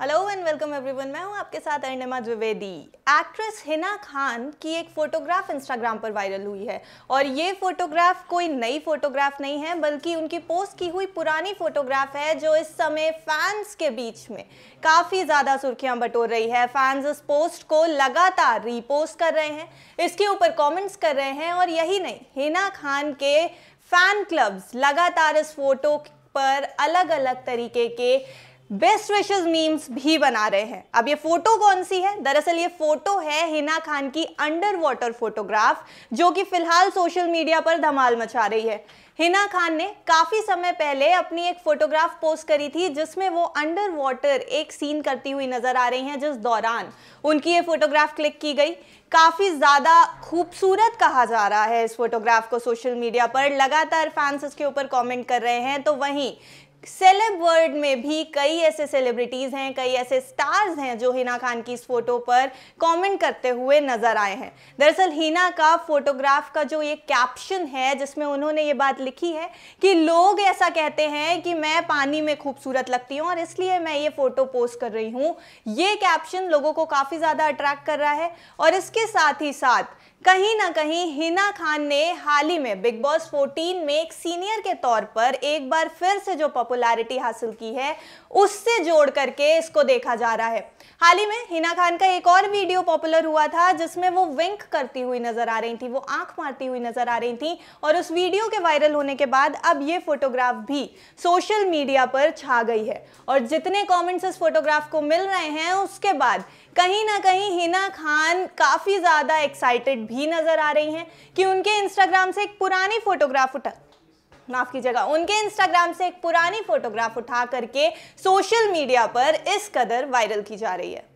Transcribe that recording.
hello and welcome everyone मैं हूं आपके साथ अर्णिमा द्विवेदी एक्ट्रेस हिना खान की एक फ़ोटोग्राफ इंस्टाग्राम पर वायरल हुई है और ये फ़ोटोग्राफ कोई नई फ़ोटोग्राफ नहीं है बल्कि उनकी पोस्ट की हुई पुरानी फ़ोटोग्राफ है जो इस समय फैंस के बीच में काफ़ी ज़्यादा सुर्खियां बटोर रही है फैंस इस पोस्ट को लगातार रीपोस्ट कर रहे हैं इसके ऊपर कॉमेंट्स कर रहे हैं और यही नहीं हिना खान के फ़ैन क्लब्स लगातार इस फोटो पर अलग अलग तरीके के बेस्ट विशेज मीम्स भी बना रहे हैं अब ये फोटो कौन सी है दरअसल ये फोटो है हिना खान की अंडर वाटर फोटोग्राफ जो कि फिलहाल सोशल मीडिया पर धमाल मचा रही है हिना खान ने काफ़ी समय पहले अपनी एक फोटोग्राफ पोस्ट करी थी जिसमें वो अंडर वाटर एक सीन करती हुई नज़र आ रही हैं जिस दौरान उनकी ये फोटोग्राफ क्लिक की गई काफ़ी ज़्यादा खूबसूरत कहा जा रहा है इस फोटोग्राफ को सोशल मीडिया पर लगातार फैंस इसके ऊपर कमेंट कर रहे हैं तो वहीं सेलेब वर्ल्ड में भी कई ऐसे सेलिब्रिटीज़ हैं कई ऐसे स्टार्स हैं जो हिना खान की इस फोटो पर कमेंट करते हुए नज़र आए हैं दरअसल हिना का फोटोग्राफ का जो ये कैप्शन है जिसमें उन्होंने ये बात लिखी है कि लोग ऐसा कहते हैं कि मैं पानी में खूबसूरत लगती हूँ और इसलिए मैं ये फ़ोटो पोस्ट कर रही हूँ ये कैप्शन लोगों को काफ़ी ज़्यादा अट्रैक्ट कर रहा है और इसके साथ ही साथ कहीं ना कहीं हिना खान ने हाल ही में बिग बॉस 14 में एक सीनियर के तौर पर एक बार फिर से जो पॉपुलैरिटी हासिल की है उससे जोड़ करके इसको देखा जा रहा है हाल ही में हिना खान का एक और वीडियो पॉपुलर हुआ था जिसमें वो विंक करती हुई नजर आ रही थी वो आंख मारती हुई नजर आ रही थी और उस वीडियो के वायरल होने के बाद अब ये फोटोग्राफ भी सोशल मीडिया पर छा गई है और जितने कॉमेंट्स इस फोटोग्राफ को मिल रहे हैं उसके बाद कहीं ना कहीं हिना खान काफी ज्यादा एक्साइटेड भी भी नजर आ रही हैं कि उनके इंस्टाग्राम से एक पुरानी फोटोग्राफ उठा माफ कीजिएगा उनके इंस्टाग्राम से एक पुरानी फोटोग्राफ उठा करके सोशल मीडिया पर इस कदर वायरल की जा रही है